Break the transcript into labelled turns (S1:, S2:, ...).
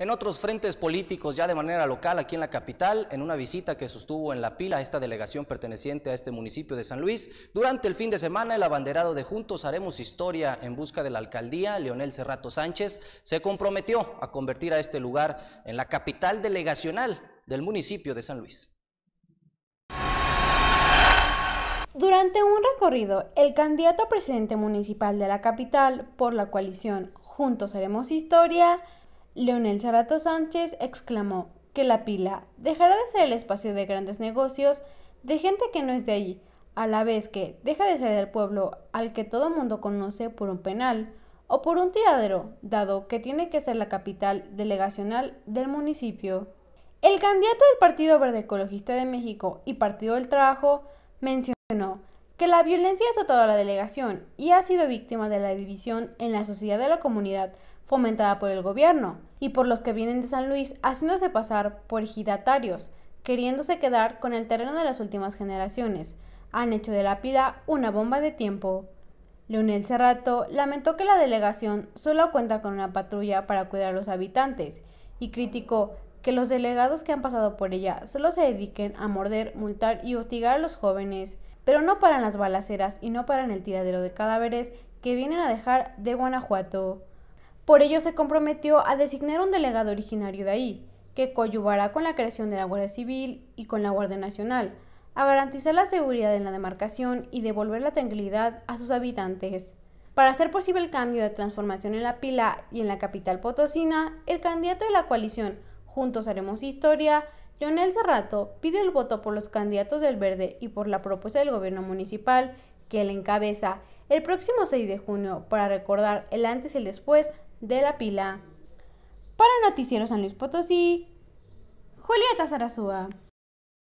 S1: En otros frentes políticos, ya de manera local, aquí en la capital, en una visita que sostuvo en La Pila esta delegación perteneciente a este municipio de San Luis, durante el fin de semana el abanderado de Juntos Haremos Historia en busca de la alcaldía, Leonel Serrato Sánchez, se comprometió a convertir a este lugar en la capital delegacional del municipio de San Luis.
S2: Durante un recorrido, el candidato a presidente municipal de la capital por la coalición Juntos Haremos Historia, Leonel Zarato Sánchez exclamó que la pila dejará de ser el espacio de grandes negocios, de gente que no es de allí, a la vez que deja de ser el pueblo al que todo mundo conoce por un penal o por un tiradero, dado que tiene que ser la capital delegacional del municipio. El candidato del Partido Verde Ecologista de México y Partido del Trabajo mencionó que la violencia ha azotado a la delegación y ha sido víctima de la división en la sociedad de la comunidad fomentada por el gobierno y por los que vienen de San Luis haciéndose pasar por ejidatarios, queriéndose quedar con el terreno de las últimas generaciones. Han hecho de la pila una bomba de tiempo. Leonel Cerrato lamentó que la delegación solo cuenta con una patrulla para cuidar a los habitantes y criticó que los delegados que han pasado por ella solo se dediquen a morder, multar y hostigar a los jóvenes pero no paran las balaceras y no paran el tiradero de cadáveres que vienen a dejar de Guanajuato. Por ello se comprometió a designar un delegado originario de ahí, que coadyuvará con la creación de la Guardia Civil y con la Guardia Nacional, a garantizar la seguridad en la demarcación y devolver la tranquilidad a sus habitantes. Para hacer posible el cambio de transformación en la pila y en la capital potosina, el candidato de la coalición Juntos Haremos Historia Leonel Cerrato pide el voto por los candidatos del Verde y por la propuesta del gobierno municipal que él encabeza el próximo 6 de junio para recordar el antes y el después de la pila. Para Noticiero San Luis Potosí, Julieta Zarazúa.